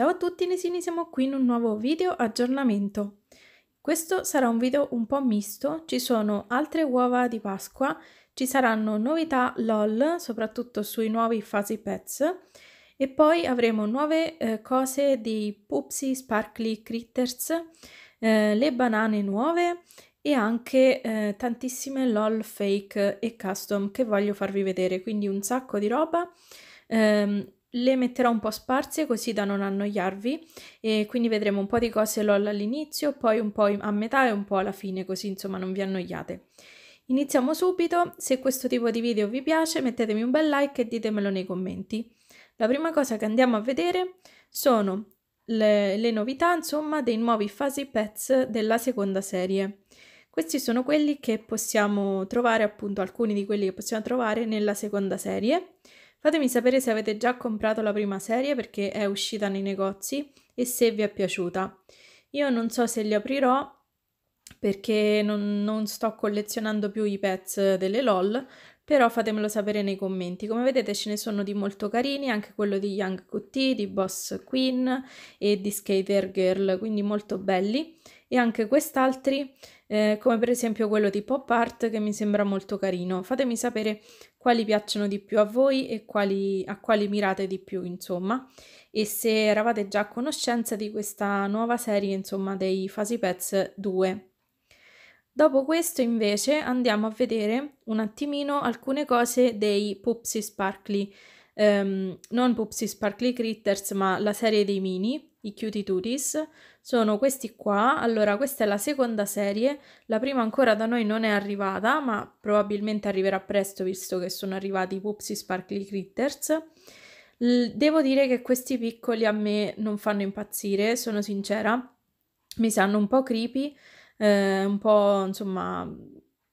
Ciao a tutti Nesini, siamo qui in un nuovo video aggiornamento. Questo sarà un video un po' misto, ci sono altre uova di Pasqua, ci saranno novità LOL, soprattutto sui nuovi fasi pets, e poi avremo nuove eh, cose di Pupsi, Sparkly, Critters, eh, le banane nuove e anche eh, tantissime LOL fake e custom che voglio farvi vedere, quindi un sacco di roba. Ehm, le metterò un po' sparse così da non annoiarvi e quindi vedremo un po' di cose LOL all'inizio, poi un po' a metà e un po' alla fine così insomma non vi annoiate. Iniziamo subito, se questo tipo di video vi piace mettetemi un bel like e ditemelo nei commenti. La prima cosa che andiamo a vedere sono le, le novità insomma dei nuovi fasi pets della seconda serie. Questi sono quelli che possiamo trovare appunto, alcuni di quelli che possiamo trovare nella seconda serie Fatemi sapere se avete già comprato la prima serie perché è uscita nei negozi e se vi è piaciuta. Io non so se li aprirò perché non, non sto collezionando più i pets delle LOL, però fatemelo sapere nei commenti. Come vedete ce ne sono di molto carini, anche quello di Young QT, di Boss Queen e di Skater Girl, quindi molto belli. E anche quest'altri eh, come per esempio quello di pop art che mi sembra molto carino. Fatemi sapere quali piacciono di più a voi e quali, a quali mirate di più, insomma, e se eravate già a conoscenza di questa nuova serie, insomma, dei Fasi Pets 2. Dopo questo invece andiamo a vedere un attimino alcune cose dei Pupsi Sparkly, um, non Pupsi Sparkly Critters ma la serie dei mini, i Cutie Tooties, sono questi qua. Allora, questa è la seconda serie, la prima ancora da noi non è arrivata, ma probabilmente arriverà presto visto che sono arrivati i Pupsi Sparkly Critters. Devo dire che questi piccoli a me non fanno impazzire, sono sincera. Mi sanno un po' creepy, eh, un po' insomma,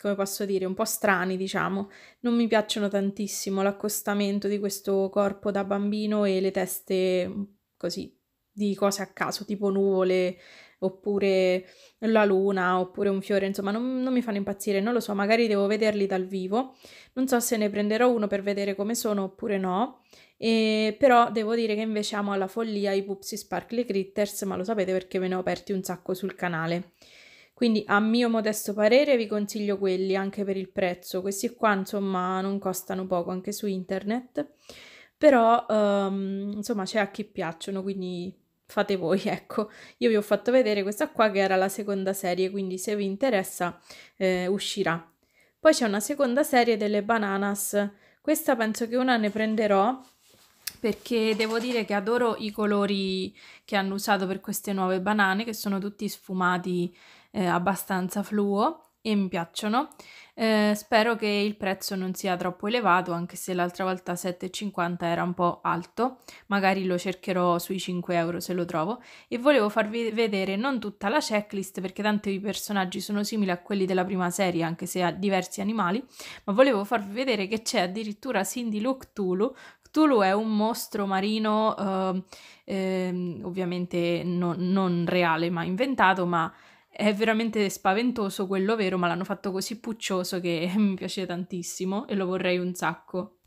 come posso dire, un po' strani, diciamo. Non mi piacciono tantissimo l'accostamento di questo corpo da bambino e le teste così di cose a caso, tipo nuvole, oppure la luna, oppure un fiore, insomma non, non, mi fanno impazzire, non lo so, magari devo vederli dal vivo, non so se ne prenderò uno per vedere come sono oppure no, e, però devo dire che invece amo alla follia i Pupsi Sparkly Critters, ma lo sapete perché me ne ho aperti un sacco sul canale. Quindi a mio modesto parere vi consiglio quelli anche per il prezzo, questi qua insomma non costano poco anche su internet, però um, insomma c'è a chi piacciono, quindi fate voi, ecco. Io vi ho fatto vedere questa qua che era la seconda serie, quindi se vi interessa eh, uscirà. Poi c'è una seconda serie delle bananas. Questa penso che una ne prenderò perché devo dire che adoro i colori che hanno usato per queste nuove banane che sono tutti sfumati eh, abbastanza fluo e mi piacciono. Eh, spero che il prezzo non sia troppo elevato, anche se l'altra volta 7,50 era un po' alto, magari lo cercherò sui 5 euro se lo trovo. E volevo farvi vedere non tutta la checklist, perché tanti i personaggi sono simili a quelli della prima serie, anche se ha diversi animali, ma volevo farvi vedere che c'è addirittura Cindy Lo Cthulhu, Cthulhu è un mostro marino, eh, eh, ovviamente non, non reale ma inventato, ma è veramente spaventoso quello vero, ma l'hanno fatto così puccioso che mi piace tantissimo e lo vorrei un sacco.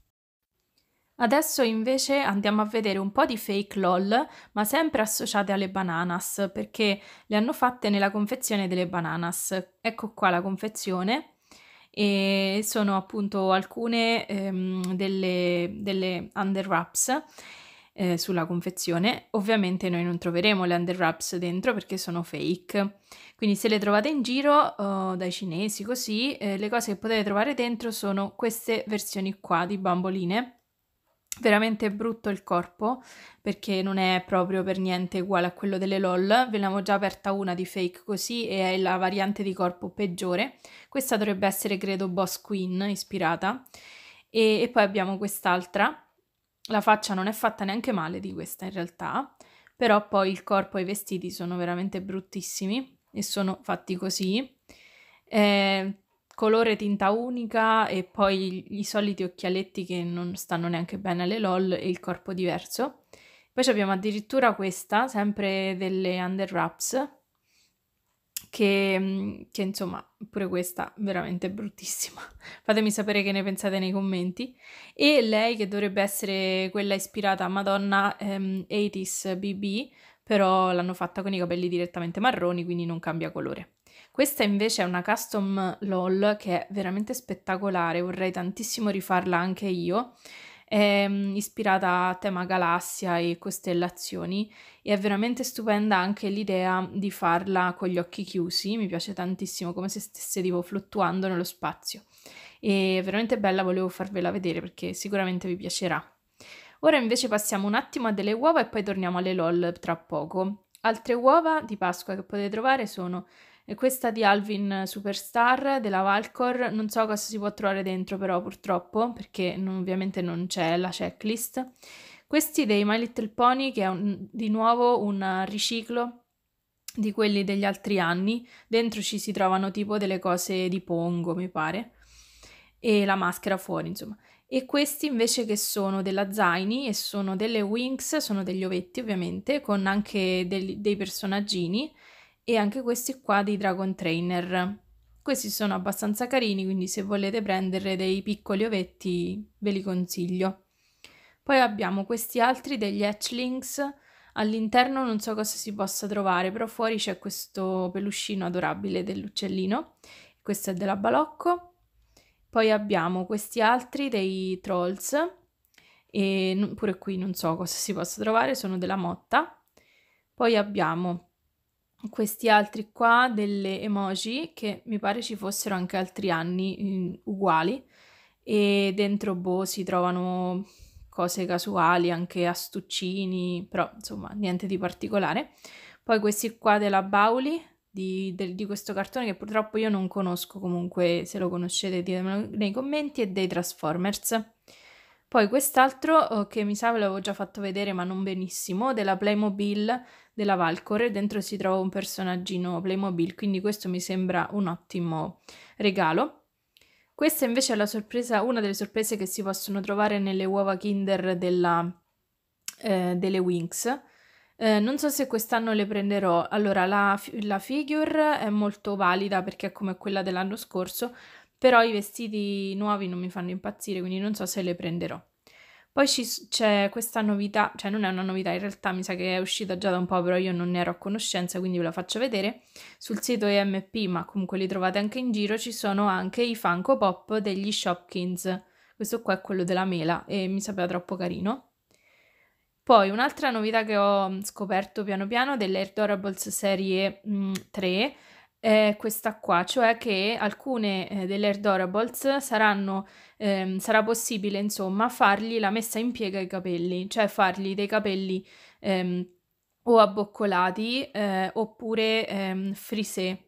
Adesso invece andiamo a vedere un po' di fake LOL, ma sempre associate alle bananas, perché le hanno fatte nella confezione delle bananas. Ecco qua la confezione e sono appunto alcune ehm, delle, delle under wraps eh, sulla confezione. Ovviamente noi non troveremo le under wraps dentro perché sono fake. Quindi se le trovate in giro oh, dai cinesi così, eh, le cose che potete trovare dentro sono queste versioni qua di bamboline. Veramente brutto il corpo perché non è proprio per niente uguale a quello delle LOL. Ve ne l'avevamo già aperta una di fake così e è la variante di corpo peggiore. Questa dovrebbe essere credo Boss Queen ispirata. e, e poi abbiamo quest'altra la faccia non è fatta neanche male di questa in realtà, però poi il corpo e i vestiti sono veramente bruttissimi e sono fatti così. Eh, colore tinta unica e poi i soliti occhialetti che non stanno neanche bene alle LOL e il corpo diverso. Poi abbiamo addirittura questa, sempre delle under wraps, che, che insomma pure questa veramente bruttissima. Fatemi sapere che ne pensate nei commenti. E lei che dovrebbe essere quella ispirata a Madonna ehm, 80s BB, però l'hanno fatta con i capelli direttamente marroni, quindi non cambia colore. Questa invece è una custom LOL che è veramente spettacolare, vorrei tantissimo rifarla anche io è ehm, ispirata a tema galassia e costellazioni e è veramente stupenda anche l'idea di farla con gli occhi chiusi, mi piace tantissimo come se stesse tipo fluttuando nello spazio. È veramente bella, volevo farvela vedere perché sicuramente vi piacerà. Ora invece passiamo un attimo a delle uova e poi torniamo alle LOL tra poco. Altre uova di Pasqua che potete trovare sono e questa di Alvin Superstar della Valcor, non so cosa si può trovare dentro però purtroppo, perché non, ovviamente non c'è la checklist. Questi dei My Little Pony, che è un, di nuovo un riciclo di quelli degli altri anni, dentro ci si trovano tipo delle cose di pongo, mi pare, e la maschera fuori, insomma. E questi invece che sono della Zaini e sono delle Winx, sono degli ovetti ovviamente, con anche dei, dei personaggini e anche questi qua dei Dragon Trainer. Questi sono abbastanza carini, quindi se volete prendere dei piccoli ovetti ve li consiglio. Poi abbiamo questi altri degli hatchlings, all'interno non so cosa si possa trovare, però fuori c'è questo peluscino adorabile dell'uccellino, questo è della Balocco. Poi abbiamo questi altri dei Trolls, e pure qui non so cosa si possa trovare, sono della Motta. Poi abbiamo questi altri qua delle emoji che mi pare ci fossero anche altri anni eh, uguali e dentro boh si trovano cose casuali, anche astuccini, però insomma niente di particolare. Poi questi qua della Bauli di, del, di questo cartone che purtroppo io non conosco, comunque se lo conoscete ditemelo nei commenti, e dei Transformers. Poi quest'altro oh, che mi sa ve l'avevo già fatto vedere ma non benissimo, della Playmobil della Valcore, dentro si trova un personaggino Playmobil, quindi questo mi sembra un ottimo regalo. Questa invece è la sorpresa, una delle sorprese che si possono trovare nelle uova Kinder della, eh, delle Wings. Eh, non so se quest'anno le prenderò. Allora, la, la figure è molto valida perché è come quella dell'anno scorso, però i vestiti nuovi non mi fanno impazzire, quindi non so se le prenderò. Poi ci, c'è questa novità, cioè non è una novità, in realtà mi sa che è uscita già da un po', però io non ne ero a conoscenza, quindi ve la faccio vedere. Sul sito EMP, ma comunque li trovate anche in giro, ci sono anche i Funko Pop degli Shopkins. Questo qua è quello della mela e mi sapeva troppo carino. Poi un'altra novità che ho scoperto piano piano delle Airdorables serie mh, mm, 3 è questa qua, cioè che alcune eh, delle Airdorables saranno, ehm, sarà possibile insomma fargli la messa in piega ai capelli, cioè fargli dei capelli ehm, o abboccolati eh, oppure ehm, frisé,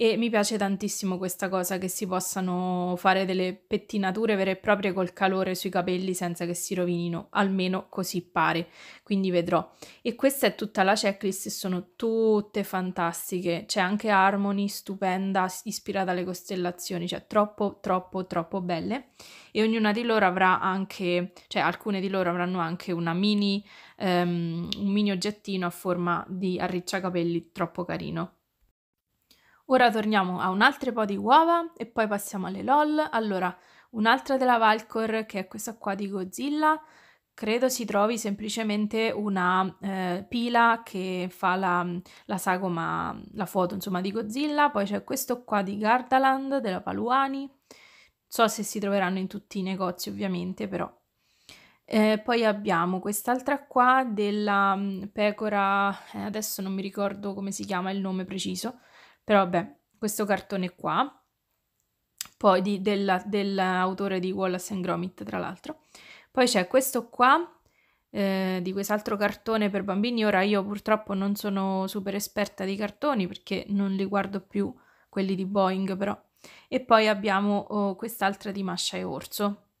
e mi piace tantissimo questa cosa che si possano fare delle pettinature vere e proprie col calore sui capelli senza che si rovinino, almeno così pare, quindi vedrò. E questa è tutta la checklist sono tutte fantastiche, c'è anche Harmony stupenda ispirata alle costellazioni, cioè troppo troppo troppo belle e ognuna di loro avrà anche, cioè alcune di loro avranno anche una mini, um, un mini oggettino a forma di arricciacapelli troppo carino. Ora torniamo a un altro po' di uova e poi passiamo alle LOL. Allora, un'altra della Valcor, che è questa qua di Godzilla, credo si trovi semplicemente una eh, pila che fa la, la, sagoma, la foto insomma di Godzilla, poi c'è questo qua di Gardaland della Paluani, so se si troveranno in tutti i negozi ovviamente però. Eh, poi abbiamo quest'altra qua della mm, pecora, eh, adesso non mi ricordo come si chiama il nome preciso, però vabbè, questo cartone qua, poi di, della, dell'autore di Wallace and Gromit, tra l'altro. Poi c'è questo qua, eh, di quest'altro cartone per bambini. Ora io purtroppo non sono super esperta di cartoni perché non li guardo più quelli di Boeing, però. E poi abbiamo oh, quest'altra di Masha e Orso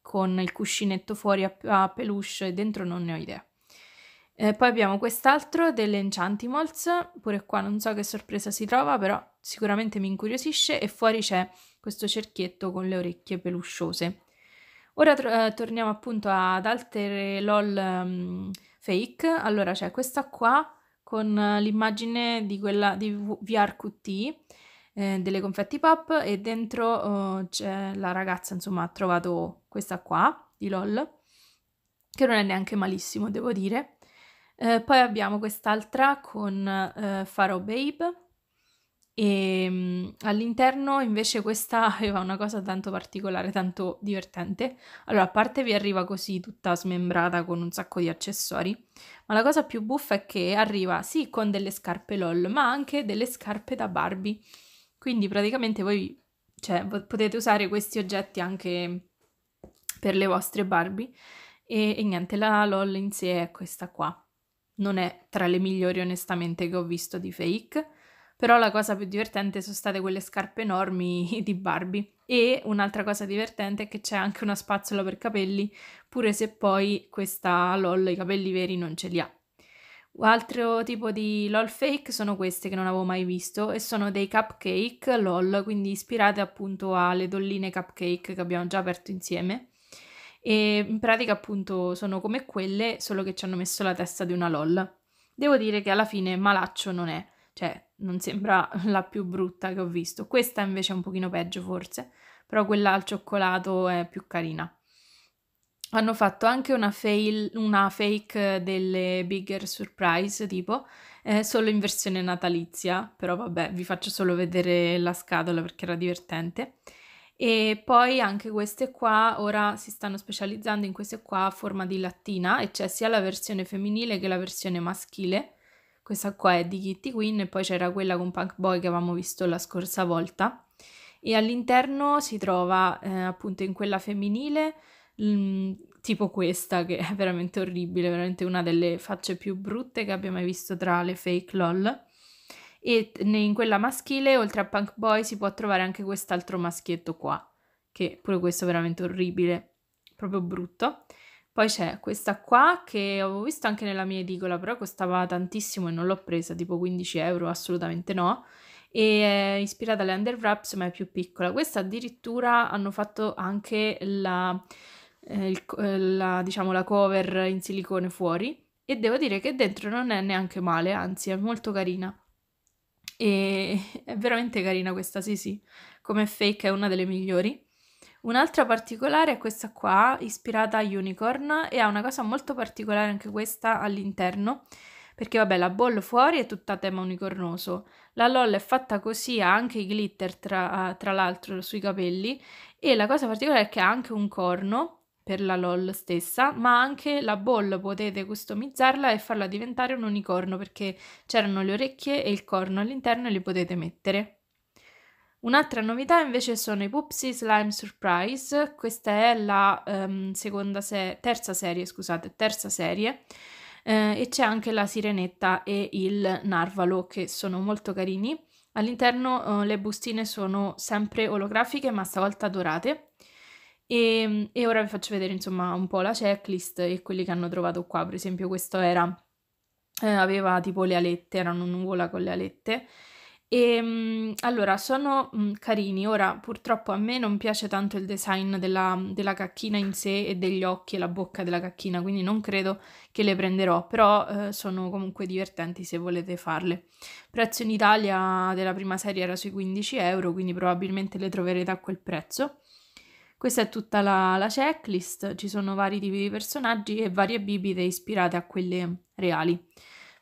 con il cuscinetto fuori a, a peluche, dentro non ne ho idea. Eh, poi abbiamo quest'altro delle dell'Enchantimals, pure qua non so che sorpresa si trova, però sicuramente mi incuriosisce e fuori c'è questo cerchietto con le orecchie pelusciose. Ora tro- eh, torniamo appunto ad altre LOL um, fake, allora c'è questa qua con eh, l'immagine di quella di VRQT eh, delle confetti pop e dentro uh, c'è la ragazza insomma ha trovato questa qua di LOL che non è neanche malissimo devo dire eh, poi abbiamo quest'altra con eh, Faro Babe e ehm, mh, all'interno invece questa aveva una cosa tanto particolare, tanto divertente. Allora, a parte vi arriva così tutta smembrata con un sacco di accessori, ma la cosa più buffa è che arriva sì con delle scarpe LOL, ma anche delle scarpe da Barbie. Quindi praticamente voi cioè, potete usare questi oggetti anche per le vostre Barbie. E, e niente, la LOL in sé è questa qua non è tra le migliori onestamente che ho visto di fake, però la cosa più divertente sono state quelle scarpe enormi di Barbie. E un'altra cosa divertente è che c'è anche una spazzola per capelli, pure se poi questa LOL i capelli veri non ce li ha. Altro tipo di LOL fake sono queste che non avevo mai visto e sono dei cupcake LOL, quindi ispirate appunto alle dolline cupcake che abbiamo già aperto insieme e in pratica appunto sono come quelle, solo che ci hanno messo la testa di una LOL. Devo dire che alla fine malaccio non è, cioè non sembra la più brutta che ho visto. Questa invece è un pochino peggio forse, però quella al cioccolato è più carina. Hanno fatto anche una, fail, una fake delle Bigger Surprise, tipo, eh, solo in versione natalizia, però vabbè, vi faccio solo vedere la scatola perché era divertente. E poi anche queste qua ora si stanno specializzando in queste qua a forma di lattina e c'è sia la versione femminile che la versione maschile. Questa qua è di Kitty Queen e poi c'era quella con Punk Boy che avevamo visto la scorsa volta. E all'interno si trova eh, appunto in quella femminile mh, mm, tipo questa che è veramente orribile, veramente una delle facce più brutte che abbia mai visto tra le fake LOL e in quella maschile, oltre a Punk Boy, si può trovare anche quest'altro maschietto qua, che pure questo è veramente orribile, proprio brutto. Poi c'è questa qua che avevo visto anche nella mia edicola, però costava tantissimo e non l'ho presa, tipo 15 euro, assolutamente no. E è ispirata alle Under Wraps, ma è più piccola. Questa addirittura hanno fatto anche la, eh, il, eh, la, diciamo, la cover in silicone fuori e devo dire che dentro non è neanche male, anzi è molto carina. E è veramente carina questa, sì sì, come fake è una delle migliori. Un'altra particolare è questa qua, ispirata a Unicorn, e ha una cosa molto particolare anche questa all'interno, perché vabbè la ball fuori è tutta a tema unicornoso, la LOL è fatta così, ha anche i glitter tra, tra l'altro sui capelli, e la cosa particolare è che ha anche un corno, per la LOL stessa, ma anche la ball potete customizzarla e farla diventare un unicorno perché c'erano le orecchie e il corno all'interno e li potete mettere. Un'altra novità invece sono i Pupsi Slime Surprise, questa è la um, se- terza serie, scusate, terza serie. Eh, e c'è anche la sirenetta e il narvalo che sono molto carini. All'interno eh, le bustine sono sempre olografiche ma stavolta dorate e, e, ora vi faccio vedere insomma un po' la checklist e quelli che hanno trovato qua. Per esempio, questo era eh, aveva tipo le alette, era nuvola con le alette. E ehm, allora sono mm, carini. Ora, purtroppo a me non piace tanto il design della, della, cacchina in sé e degli occhi e la bocca della cacchina, quindi non credo che le prenderò, però eh, sono comunque divertenti se volete farle. prezzo in Italia della prima serie era sui 15 euro, quindi probabilmente le troverete a quel prezzo. Questa è tutta la, la checklist, ci sono vari tipi di personaggi e varie bibite ispirate a quelle reali.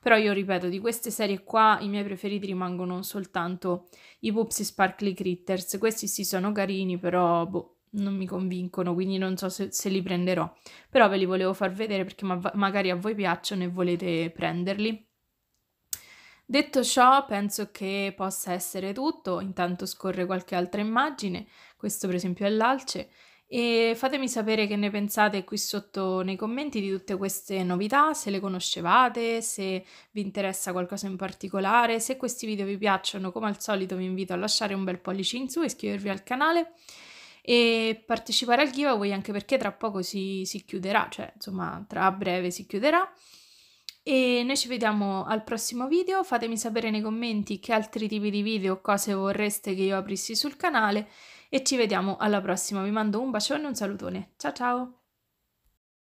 Però io ripeto, di queste serie qua i miei preferiti rimangono soltanto i Pupsi Sparkly Critters. Questi sì sono carini, però boh, non mi convincono, quindi non so se, se, li prenderò. Però ve li volevo far vedere perché ma- magari a voi piacciono e volete prenderli. Detto ciò, penso che possa essere tutto. Intanto scorre qualche altra immagine, questo per esempio è l'alce. E fatemi sapere che ne pensate qui sotto nei commenti di tutte queste novità, se le conoscevate, se vi interessa qualcosa in particolare, se questi video vi piacciono, come al solito vi invito a lasciare un bel pollice in su, iscrivervi al canale e partecipare al giveaway anche perché tra poco si, si chiuderà, cioè insomma tra breve si chiuderà. E noi ci vediamo al prossimo video, fatemi sapere nei commenti che altri tipi di video o cose vorreste che io aprissi sul canale e ci vediamo alla prossima. Vi mando un bacione e un salutone. Ciao ciao!